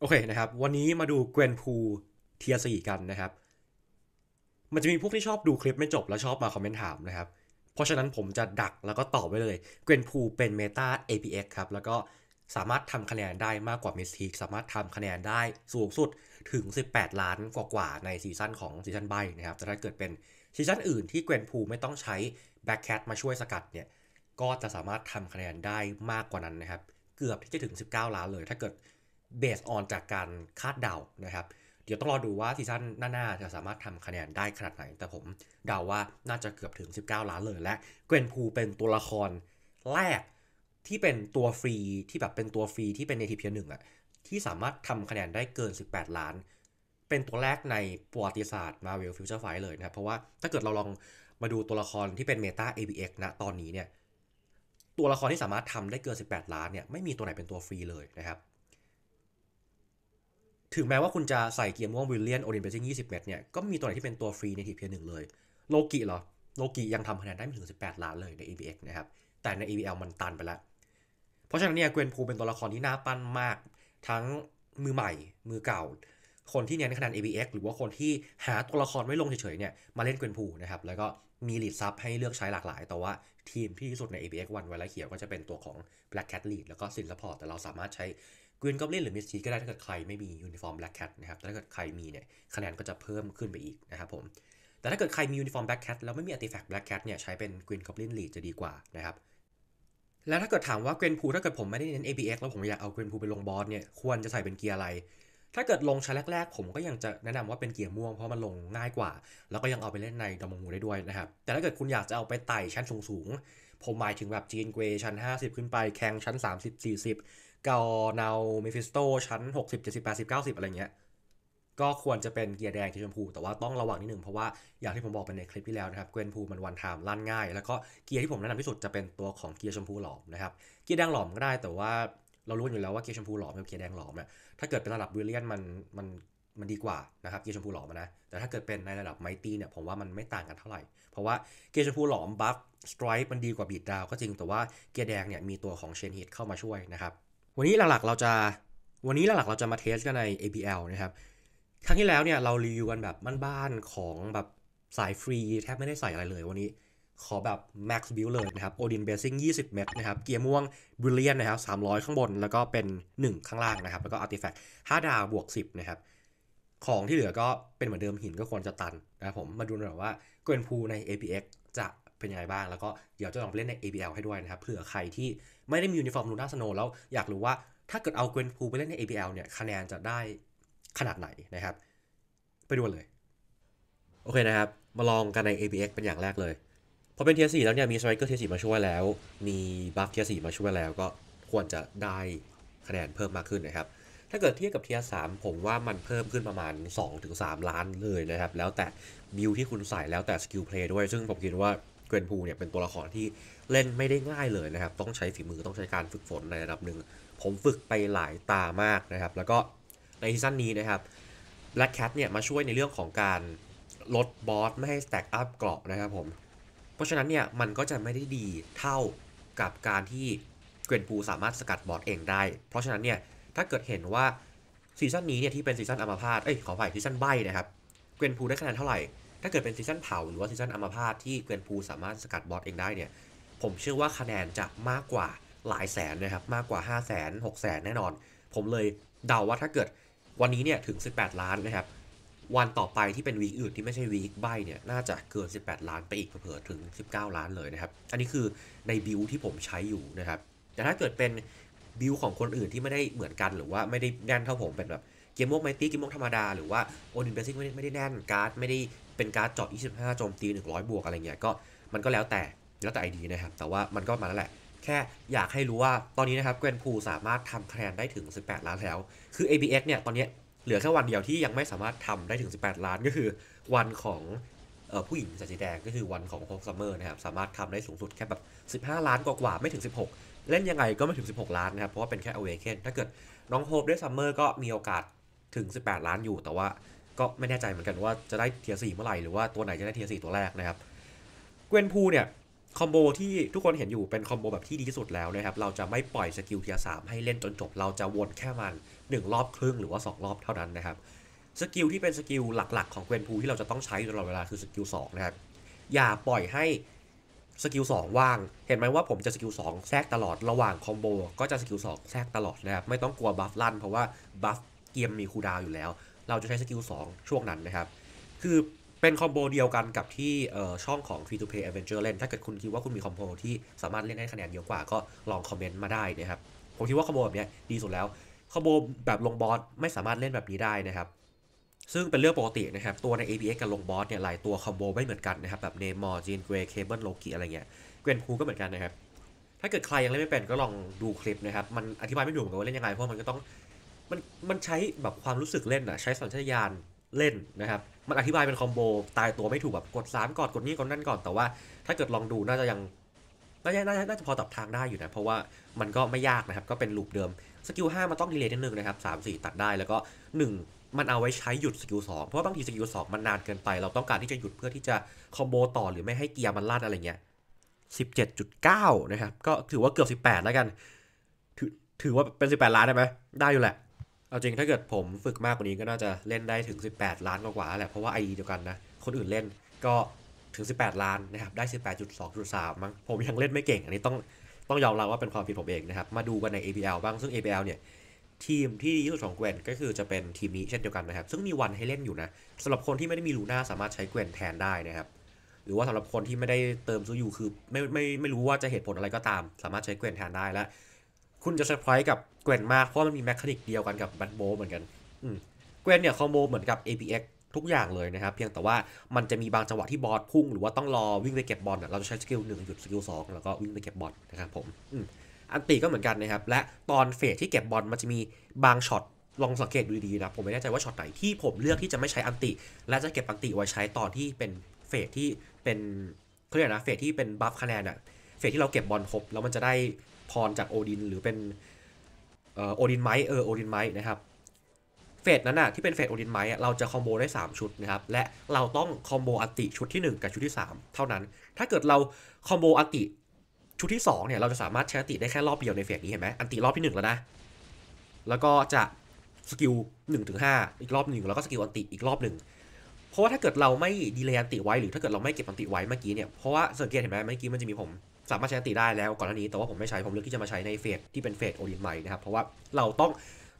โอเคนะครับ วันนี้มาดูเกรนพูเทียสี่กันนะครับ มันจะมีพวกที่ชอบดูคลิปไม่จบแล้วชอบมาคอมเมนต์ถามนะครับ เพราะฉะนั้นผมจะดักแล้วก็ตอบไปเลยเกรนพูเป็นเมตา APX ครับ แล้วก็สามารถทำคะแนนได้มากกว่ามสทีกสามารถทำคะแนนได้สูงสุดถึง 18 ล้านกว่าๆ ในซีซั่นของซีซั่นใบนะครับแต่ถ้าเกิดเป็นซีซั่นอื่นที่เกรนพูไม่ต้องใช้แบ็กแคทมาช่วยสกัดเนี่ยก็จะสามารถทำคะแนนได้มากกว่านั้นนะครับเกือบที่จะถึง 19 ล้านเลย ถ้าเกิดเบสออนจากการคาดเดานะครับ เดี๋ยวต้องรอดูว่าซีซั่นหน้า ๆ จะสามารถทำคะแนนได้ขนาดไหน แต่ผมเดาว่าน่าจะเกือบถึง 19 ล้านเลย และเกรนพูเป็นตัวละครแรกที่เป็นตัวฟรีที่แบบเป็นตัวฟรีที่เป็นเนทีเพียหนึ่งอะที่สามารถทำคะแนนได้เกิน 18 ล้าน เป็นตัวแรกในประวัติศาสตร์ Marvel Future Fight เลยนะครับเพราะว่าถ้าเกิดเราลองมาดูตัวละครที่เป็น Meta ABX นะตอนนี้เนี่ยตัวละครที่สามารถทำได้เกิน 18 ล้านเนี่ยไม่มีตัวไหนเป็นตัวฟรีเลยนะครับถึงแม้ว่าคุณจะใส่เกียร์ม่วงวิลเลียนโอเดนเบซิ่ง20เมตรเนี่ยก็มีตัวไหนที่เป็นตัวฟรีในทีเพียหนึ่งเลย โลกิเหรอโลกิยังทำคะแนนได้ไม่ถึง 18 ล้านเลยใน e b x นะครับแต่ใน EBL มันตันไปแล้ว เพราะฉะนั้นเนี่ยเกวนพูเป็นตัวละครที่น่าปั้นมากทั้งมือใหม่มือเก่า คนที่เน้นคะแนน ABX หรือว่าคนที่หาตัวละครไม่ลงเฉยๆเนี่ยมาเล่นเกวนพูนะครับแล้วก็มีลีดซับให้เลือกใช้หลากหลาย แต่ว่าทีมที่ที่สุดใน ABX วันไวไลเขียวก็จะเป็นตัวของ Black Cat Lead แล้วก็ซินซัพพอร์ตแต่เราสามารถใช้กรีนก็เล่นหรือมิสชีก็ได้ถ้าเกิดใครไม่มียูนิฟอร์มแบล็กแคทนะครับแต่ถ้าเกิดใครมีเนี่ยคะแนนก็จะเพิ่มขึ้นไปอีกนะครับผมแต่ถ้าเกิดใครมียูนิฟอร์มแบล็กแคทแล้วไม่มีอัติแฟกต์แบล็กแคทเนี่ยใช้เป็นกรีนกับลินลีดจะดีกว่านะครับแล้วถ้าเกิดถามว่าเกรนพูถ้าเกิดผมไม่ได้เน้น ABX แล้วผมอยากเอาเกรนพูไปลงบอสเนี่ยควรจะใส่เป็นเกียร์อะไร ถ้าเกิดลงชั้นแรก ๆ ผมก็ยังจะแนะนำว่าเป็นเกียร์ม่วงเพราะมันลงง่ายกว่า แล้วก็ยังเอาไปเล่นในดอมงูได้ด้วยนะครับแต่ถ้าเกิดคุณอยากจะเอาไปไต่ชั้นสูงๆผมหมายถึงแบบจีนเกรชั้น50 ขึ้นไปแข่งชั้น30 40กอเนาเมฟิสโตชั้น60 70 80 90 อะไรเงี้ยก็ควรจะเป็นเกียร์แดงที่ชมพู แต่ว่าต้องระวังนิดนึงเพราะว่าอย่างที่ผมบอกไปในคลิปที่แล้วนะครับเกวนพูมันวันทามลั่นง่ายแล้วก็เกียร์ที่ผมแนะนำที่สุดจะเป็นตัวของเกียร์ชมพูหลอมนะครับเกียร์แดงหลอมก็ได้ แต่ว่าเรารู้อยู่แล้วว่าเกียร์ชมพูหลอมกับเกียร์แดงหลอมเนี่ยถ้าเกิดเป็นระดับวิลเลียนมันมันมันดีกว่านะครับเกียร์ชมพูหลอมนะแต่ถ้าเกิดเป็นในระดับไมตี้เนี่ยผมว่ามันไม่ต่างกันเท่าไหร่เพราะว่าเกียร์ชมพูหลอมบัฟสไตร์มันดีกว่าบีดดาวก็จริงแต่ว่าเกียร์แดงเนี่ยมีตัวของเชนฮิตเข้ามาช่วยนะครับวันนี้หลักๆ เราจะวันนี้หลักๆ เราจะมาเทสกันใน APL นะครับครั้งที่แล้วเนี่ยเรารีวิวกันแบบบ้านๆของแบบสายฟรีแทบไม่ได้ใส่อะไรเลย วันนี้ขอแบบ max build เลยนะครับ Odin Basing 20 เมตรนะครับเกียร์ม่วง Brilliant นะครับ 300 ข้างบน แล้วก็เป็น 1 ข้างล่างนะครับ แล้วก็ Artifact 5 ดาวบวก10 นะครับ ของที่เหลือก็เป็นเหมือนเดิมหินก็ควรจะตัน นะครับผมมาดูหน่อยว่า g r e n พูใน APX จะเป็นยังไงบ้าง แล้วก็เดี๋ยวจะลองไปเล่นใน ABL ให้ด้วยนะครับเผื่อใครที่ไม่ได้มียูนิฟอร์มลูน่าสโนแล้ว อยากรู้ว่าถ้าเกิดเอาเกวนพูไปเล่นใน ABL เนี่ย คะแนนจะได้ขนาดไหนนะครับ ไปดูเลย โอเคนะครับ มาลองกันใน ABX เป็นอย่างแรกเลย พอเป็นเทียสี่แล้วเนี่ย มีสไตรเกอร์เทียสี่มาช่วยแล้วมีบัฟเทียสี่มาช่วยแล้ว ก็ควรจะได้คะแนนเพิ่มมากขึ้นนะครับถ้าเกิดเทียบกับเทียสามผมว่ามันเพิ่มขึ้นประมาณ2-3 ล้านเลยนะครับแล้วแต่บิลที่คุณใส่แล้วแต่สกิลเพลย์ด้วยซึ่งผมคิดว่าเกรนพูเนี่ยเป็นตัวละครที่เล่นไม่ได้ง่ายเลยนะครับ ต้องใช้ฝีมือต้องใช้การฝึกฝนในระดับหนึ่ง ผมฝึกไปหลายตามากนะครับ แล้วก็ในซีซั่นนี้นะครับ Black Cat เนี่ยมาช่วยในเรื่องของการลดบอสไม่ให้ stack up เกราะนะครับผม เพราะฉะนั้นเนี่ยมันก็จะไม่ได้ดีเท่ากับการที่เกรนพูสามารถสกัดบอสเองได้ เพราะฉะนั้นเนี่ยถ้าเกิดเห็นว่าซีซั่นนี้เนี่ยที่เป็นซีซั่นอัมาพาตเอ้ยขออภัยซีซั่นใบนะครับเกรนพูได้คะแนนเท่าไหร่ถ้าเกิดเป็นซีซันเผาหรือว่าซีซันอัมพาตที่เกวนพูสามารถสกัดบอสเองได้เนี่ย ผมเชื่อว่าคะแนนจะมากกว่าหลายแสนนะครับมากกว่า 5 0 0แสน6 0แสนแน่นอน ผมเลยเดาว่าถ้าเกิดวันนี้เนี่ยถึง 18 ล้านนะครับวันต่อไปที่เป็นวีคอื่นที่ไม่ใช่วีคใบเนี่ยน่าจะเกิน 18 ล้านไปอีกเผื่อถึง 19 ล้านเลยนะครับ อันนี้คือในบิลที่ผมใช้อยู่นะครับแต่ถ้าเกิดเป็นบิลของคนอื่นที่ไม่ได้เหมือนกันหรือว่าไม่ได้แน่นเท่าผมเป็นแบบเกมโมกไมตี้เกมโมกธรรมดา หรือว่าโอนินเบสิกไม่ได้แน่นการ์ดไม่ได้เป็นการ์ดจอด 25 โจมตี 100 บวกอะไรเงี้ย ก็มันก็แล้วแต่ แล้วแต่ไอดีนะครับ แต่ว่ามันก็มาแล้วแหละ แค่อยากให้รู้ว่าตอนนี้นะครับ เกรนพูสามารถทำคะแนนได้ถึง 18 ล้านแล้ว คือ ABX เนี่ย ตอนนี้เหลือแค่วันเดียวที่ยังไม่สามารถทำได้ถึง 18 ล้านก็คือวันของผู้หญิงสีแดงก็คือวันของโฮกซัมเมอร์นะครับ สามารถทำได้สูงสุดแค่แบบ 15 ล้านกว่าๆ ไม่ถึง 16 เล่นยังไงก็ไม่ถึง 16 ล้านนะครับ เพราะว่าเป็นแค่อเวเคนถ้าเกิดน้องโฮปได้ซัมเมอร์ก็มีโอกาสถึง 18 ล้านอยู่แต่ว่าก็ไม่แน่ใจเหมือนกันว่าจะได้เทียร์สี่เมื่อไหร่หรือว่าตัวไหนจะได้เทียร์สี่ตัวแรกนะครับเกวนพูเนี่ยคอมโบที่ทุกคนเห็นอยู่เป็นคอมโบแบบที่ดีที่สุดแล้วนะครับเราจะไม่ปล่อยสกิลเทียร์สามให้เล่นจนจบเราจะวนแค่มัน 1 รอบครึ่ง หรือว่า 2 รอบเท่านั้นนะครับ สกิลที่เป็นสกิลหลักๆของเกวนพูที่เราจะต้องใช้ตลอดเวลาคือสกิล2นะครับอย่าปล่อยให้สกิล2ว่าง เห็นไหมว่าผมจะสกิล2แทรกตลอดระหว่างคอมโบก็จะสกิล2แทรกตลอดนะครับไม่ต้องกลัวบัฟลั่นเพราะว่าบัฟเกมมีคูดาวอยู่แล้วเราจะใช้สกิล2ช่วงนั้นนะครับ คือเป็นคอมโบเดียวกันกับที่ช่องของ Free to Play Adventure เล่น ถ้าเกิดคุณคิดว่าคุณมีคอมโบที่สามารถเล่นได้คะแนนเยอะกว่าก็ลองคอมเมนต์มาได้นะครับผมคิดว่าคอมโบแบบนี้ดีสุดแล้วคอมโบแบบลงบอสไม่สามารถเล่นแบบนี้ได้นะครับ ซึ่งเป็นเรื่องปกตินะครับ ตัวใน ABX กับลงบอสเนี่ยหลายตัวคอมโบไม่เหมือนกันนะครับแบบเนมอร์จีนเกรย์เคเบิลโลกิอะไรเงี้ยเกรนคูก็เหมือนกันนะครับถ้าเกิดใครยังเล่นไม่เป็นก็ลองดูคลิปนะครับมันอธิบายไม่ถูกเหมือนกันว่าเล่นยังไงเพราะมันก็ต้องมันมันใช้แบบความรู้สึกเล่นอะใช้สัญชาตญาณเล่นนะครับ มันอธิบายเป็นคอมโบตายตัวไม่ถูกแบบกดมกอดกดนี้กดนั่นก่อนแต่ว่าถ้าเกิดลองดูน่าจะยังน่าจะน่าจะน่าจะพอตับทางได้อยู่นะ เพราะว่ามันก็ไม่ยากนะครับ ก็เป็นลูปเดิมสกิลห้ามันต้องดีเลยนิดนึงนะครับสามสี่ตัดได้ แล้วก็หนึ่งมันเอาไว้ใช้ หยุดสกิลสองเพราะว่าบางทีสกิลสองมันนานเกินไป เราต้องการที่จะหยุดเพื่อที่จะคอมโบต่อหรือไม่ให้เกียร์มันลาดอะไรเงี้ยสิบเจ็ดจุดเก้านะครับก็ถือว่าเกือบสิบแปดแล้วกัน ถือถือว่าเป็นสิบแปดล้านได้ไหมได้อยู่แหละเอาจริง ถ้าเกิดผมฝึกมากกว่านี้ก็น่าจะเล่นได้ถึง 18 ล้านกว่าแหละเพราะว่าไอเดียวกันนะ คนอื่นเล่นก็ถึง 18 ล้านนะครับ ได้ 18.2.3 มั้งผมยังเล่นไม่เก่ง อันนี้ต้องต้องยอมรับว่าเป็นความผิดผมเองนะครับ มาดูกันใน APL บ้างซึ่ง APL เนี่ย ทีมที่ดีที่สุดของเกวนก็คือจะเป็นทีมนี้เช่นเดียวกันนะครับ ซึ่งมีวันให้เล่นอยู่นะสำหรับคนที่ไม่ได้มีลูน่าสามารถใช้เกวนแทนได้นะครับหรือว่าสำหรับคนที่ไม่ได้เติมซูยูคือไม่ไม่ไม่รู้ว่าจะเหตุผลอะไรก็ตาม สามารถใช้เกวนแทนได้และคุณจะเซอร์ไพรส์กับเกวนมาก เพราะมันมีแมคานิกเดียวกัน กับบัโบเหมือนกันเกวนเนี่ยคอมโบเหมือนกับ APX ทุกอย่างเลยนะครับ เพียงแต่ว่ามันจะมีบางจังหวะที่บอสพุ่ง หรือว่าต้องรอวิ่งไปเก็บบอลเราจะใช้สกิลหนึ่งหยุดสกิลสองแล้วก็วิ่งไปเก็บบอลนะครับผมอันตีก็เหมือนกันนะครับ และตอนเฟสที่เก็บบอลมันจะมีบางช็อตลองสังเกตดูดีๆนะผมไม่แน่ใจว่าช็อตไหนที่ผมเลือกที่จะไม่ใช้อันติ และจะเก็บอันติไว้ใช้ตอนที่เป็นเฟสที่เป็นเขาเรียกนะเฟสที่เป็นบัฟคะแนนอะเฟสที่เราเก็บบอลครบแล้วมันจะได้พรจากโอดินหรือเป็นโอดินไมเออโอดินไมนะครับเฟสนั้นอะที่เป็นเฟสโอดินไมเราจะคอมโบได้ 3 ชุดนะครับและเราต้องคอมโบอติชุดที่ 1 กับชุดที่ 3 เท่านั้นถ้าเกิดเราคอมโบอติชุดที่2เนี่ยเราจะสามารถใช้อติได้แค่รอบเดียวในเฟสนี้เห็นไหมอัติรอบที่ 1 แล้วนะ แล้วก็จะสกิล1ถึง5อีกรอบหนึ่งแล้วก็สกิลอัติอีกรอบหนึ่งเพราะว่าถ้าเกิดเราไม่ดีเลย์อติไว้ หรือถ้าเกิดเราไม่เก็บอัติไว้เมื่อกี้เนี่ยเพราะว่าสังเกตเห็นไหมเมื่อกี้มันจะมีผมสามารถใช้อันติได้แล้วก่อนหน้านี้แต่ว่าผมไม่ใช้ ผมเลือกที่จะมาใช้ในเฟสที่เป็นเฟสโอรินไมนะครับ เพราะว่าเราต้อง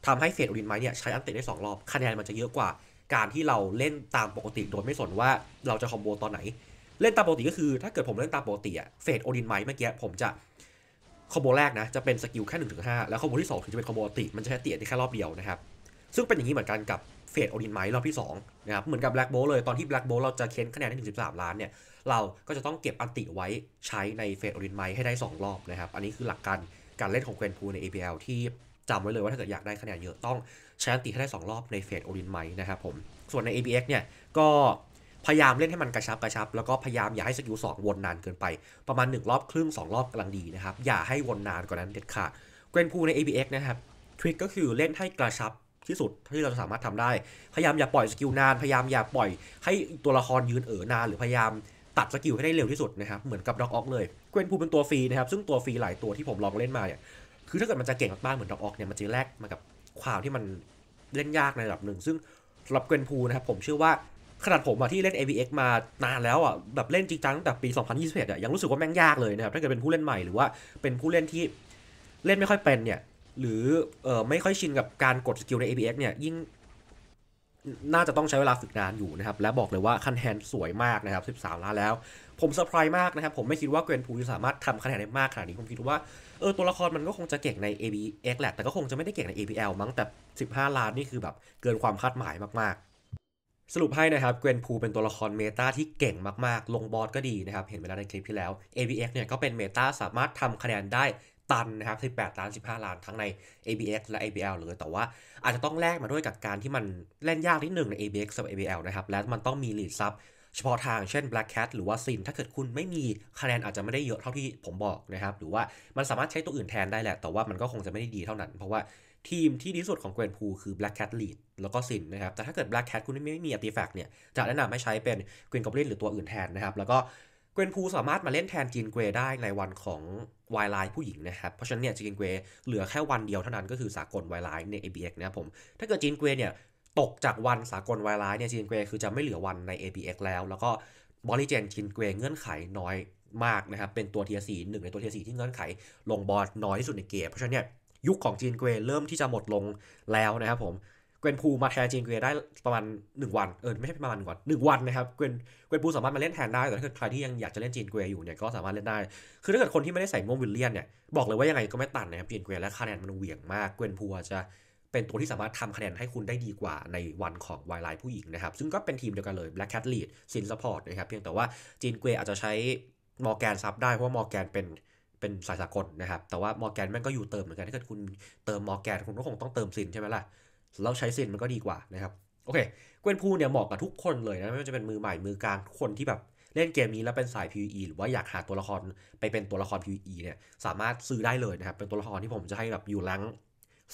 ทำให้เฟสโอรินไมเนี่ยใช้อันติได้2รอบคะแนนมันจะเยอะกว่าการที่เราเล่นตามปกติโดยไม่สนว่าเราจะคอมโบตอนไหน เล่นตามปกติก็คือถ้าเกิดผมเล่นตามปกติอะเฟสโอรินไมเมื่อกี้ผมจะคอมโบแรกนะจะเป็นสกิลแค่1นถึงหแล้วคอมโบที่2ถึงจะเป็นคอมโบติมันจะใช้ติได้แค่รอบเดียวนะครับซึ่งเป็นอย่างนี้เหมือนกันกับเฟสโอรินไมรอบที่2นะครับเหมือนกับแบล็กโบเลยตอนที่แบล็กโบเราจะเค้นคะแนนได้ถึง13 ล้านเนี่ยเราก็จะต้องเก็บอันติไว้ใช้ในเฟสโอรินไมให้ได้2 รอบนะครับ อันนี้คือหลักการการเล่นของเกรนพูใน APL ที่จำไว้เลยว่าถ้าเกิดอยากได้คะแนนเยอะต้องใช้อันติให้ได้ 2 รอบในเฟสโอรินไมนะครับผม ส่วนใน a b x เนี่ยก็พยายามเล่นให้มันกระชับกระชับ แล้วก็พยายามอย่าให้สกิลสองวนนานเกินไป ประมาณ 1 รอบครึ่ง2 รอบกำลังดีนะครับอย่าให้วนนานกว่านั้นเด็ดขาดเกรนพูใน a b x นะครับทริคก็คือเล่นให้กระชับที่สุดที่เราสามารถทำได้ พยายามอย่าปล่อยสกิลนานพยายามอย่าปล่อยให้ตัวละครยืนเอ๋อนาน หรือพยายามตัดสกิลให้ได้เร็วที่สุดนะครับเหมือนกับด็อกออกเลยเกวนพูเป็นตัวฟรีนะครับ ซึ่งตัวฟรีหลายตัวที่ผมลองเล่นมาเนี่ยคือถ้าเกิดมันจะเก่งมากๆเหมือนด็อกออกเนี่ย มันจะแลกมากับความที่มันเล่นยากในระดับหนึ่ง ซึ่งสำหรับเกวนพูนะครับผมเชื่อว่าขนาดผมอะที่เล่น AVX มานานแล้วอะแบบเล่นจริงจังตั้งแต่ปี 2021อะยังรู้สึกว่าแม่งยากเลยนะครับถ้าเกิดเป็นผู้เล่นใหม่หรือว่าเป็นผู้เล่นที่เล่นไม่ค่อยเป็นเนี่ยหรือเออไม่ค่อยชินกับการกดสกิลใน AVX เนี่ยยิ่งน่าจะต้องใช้เวลาฝึกนานอยู่นะครับ และบอกเลยว่า คันแฮนสวยมากนะครับ 13 ล้านแล้ว ผมเซอร์ไพรส์มากนะครับ ผมไม่คิดว่าเกรนพูจะสามารถทำคะแนนได้มากขนาดนี้ ผมคิดว่าเออตัวละครมันก็คงจะเก่งใน ABX แหละ แต่ก็คงจะไม่ได้เก่งใน APL มั้ง แต่ 15 ล้านนี่คือแบบเกินความคาดหมายมาก ๆ สรุปให้นะครับ เกรนพูเป็นตัวละครเมตาที่เก่งมาก ๆ ลงบอสก็ดีนะครับ เห็นเวลาในคลิปที่แล้ว ABX เนี่ยก็เป็นเมตาสามารถทำคะแนนได้ตันนะครับ 18 ล้าน 15 ล้าน ทั้งใน ABX และ ABL เลย แต่ว่าอาจจะต้องแลกมาด้วยกับการที่มันเล่นยากนิดหนึ่งใน ABX กับ ABL นะครับ และมันต้องมีลีดซับเฉพาะทาง เช่น Black Cat หรือว่าซินถ้าเกิดคุณไม่มีคะแนนอาจจะไม่ได้เยอะเท่าที่ผมบอกนะครับ หรือว่ามันสามารถใช้ตัวอื่นแทนได้แหละ แต่ว่ามันก็คงจะไม่ได้ดีเท่านั้น เพราะว่าทีมที่ดีสุดของเกรนพูคือ Black Cat Lead แล้วก็ซินนะครับ แต่ถ้าเกิด Black Cat คุณไม่มีอัติแฟกเนี่ย จะแนะนำให้ใช้เป็นเกรนกอบลินหรือตัวอื่นแทนนะครับ แล้วก็เกวนพูสามารถมาเล่นแทนจีนเกวได้ในวันของวายไลน์ผู้หญิงนะครับ เพราะฉะนั้นเนี่ยจีนเกวเหลือแค่วันเดียวเท่านั้นก็คือสากลวายไลน์ใน ABX นะครับผมถ้าเกิดจีนเกวเนี่ยตกจากวันสากลวายไลน์เนี่ยจีนเกวคือจะไม่เหลือวันใน ABX แล้ว แล้วก็บอลลี่เจนจีนเกวเงื่อนไขน้อยมากนะครับ เป็นตัวเทียสีหนึ่งในตัวเทียสีที่เงื่อนไขลงบอลน้อยที่สุดในเกมเพราะฉะนั้นเนี่ยยุคของจีนเกวเริ่มที่จะหมดลงแล้วนะครับผมเกวนพูมาแทนจีนเกรได้ประมาณ 1 วันเออไม่ใช่ประมาณวันหนึ่งวันนะครับเกวนเกวนพูสามารถมาเล่นแทนได้แต่ถ้าเกิดใครที่ยังอยากจะเล่นจีนเกรอยู่เนี่ยก็สามารถเล่นได้คือถ้าเกิดคนที่ไม่ได้ใส่ม่วงวิลเลียนเนี่ยบอกเลยว่ายังไงก็ไม่ตันนะครับจีนเกรและคะแนนมันเหวี่ยงมากเกวนพูจะเป็นตัวที่สามารถทำคะแนนให้คุณได้ดีกว่าในวันของวายไลน์ผู้หญิงนะครับซึ่งก็เป็นทีมเดียวกันเลยแบล็กแคทลีดซินสปอร์ตนะครับเพียงแต่ว่าจีนเกวอาจจะใช้มอร์แกนซับได้เพราะว่ามอร์แกนเป็นเป็นสายสากลนะครับแต่ว่ามอร์แกนแม่งก็อยู่เติมเหมือนกันถ้าเกิดคุณเติมมอร์แกนคุณก็คงต้องเติมซินใช่ไหมล่ะแล้วใช้เซ็นมันก็ดีกว่านะครับโอเคเกวนพูเนี่ยเหมาะกับทุกคนเลยนะไม่ว่าจะเป็นมือใหม่มือกลางคนที่แบบเล่นเกมนี้แล้วเป็นสาย PVE หรือว่าอยากหาตัวละครไปเป็นตัวละคร PVE เนี่ยสามารถซื้อได้เลยนะครับเป็นตัวละครที่ผมจะให้แบบอยู่ลัง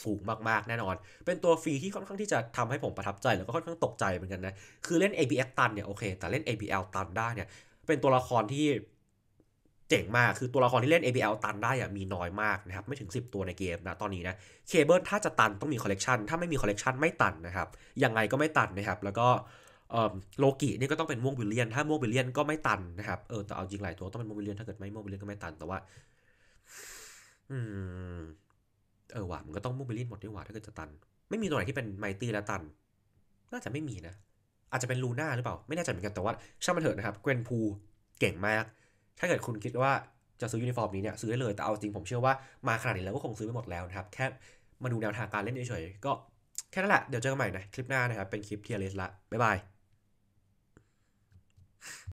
สูงมากๆ แน่นอน เป็นตัวฟรีที่ค่อนข้างที่จะทำให้ผมประทับใจแล้วก็ค่อนข้างตกใจเหมือนกันนะคือเล่น ABS ตันเนี่ยโอเค แต่เล่น ABL ตันได้เนี่ยเป็นตัวละครที่เจ๋งมาก คือตัวละครที่เล่น ABL ตันได้อะมีน้อยมากนะครับ ไม่ถึง 10 ตัวในเกมนะ ตอนนี้นะ เคเบิลถ้าจะตันต้องมีคอลเลกชันถ้าไม่มีคอลเลกชันไม่ตันนะครับ ยังไงก็ไม่ตันนะครับ แล้วก็โลกินี่ก็ต้องเป็นม่วงวิลเลียน ถ้าม่วงวิลเลียนก็ไม่ตันนะครับ เออ แต่เอาจริงหลายตัวต้องเป็นม่วงวิลเลียน ถ้าเกิดไม่ม่วงวิลเลียนก็ไม่ตัน แต่ว่า อืม เออหว่ามันก็ต้องม่วงวิลเลียนหมดดีกว่าถ้าเกิดจะตัน ไม่มีตัวไหนที่เป็นไมตี้และตัน น่าจะไม่มีนะ อาจจะเป็นลูน่าหรือเปล่าไม่แน่ใจเหมือนกันแต่ว่าช่างมันเถอะนะครับเกรนพูเก่งมากถ้าเกิดคุณคิดว่าจะซื้อยูนิฟอร์มนี้เนี่ย ซื้อได้เลย แต่เอาจริงผมเชื่อว่ามาขนาดนี้แล้วก็คงซื้อไปหมดแล้วนะครับ แค่มาดูแนวทางการเล่นเฉยๆก็แค่นั้นแหละเดี๋ยวเจอกันใหม่นะคลิปหน้านะครับ เป็นคลิปเทียร์เลสละบ๊ายบาย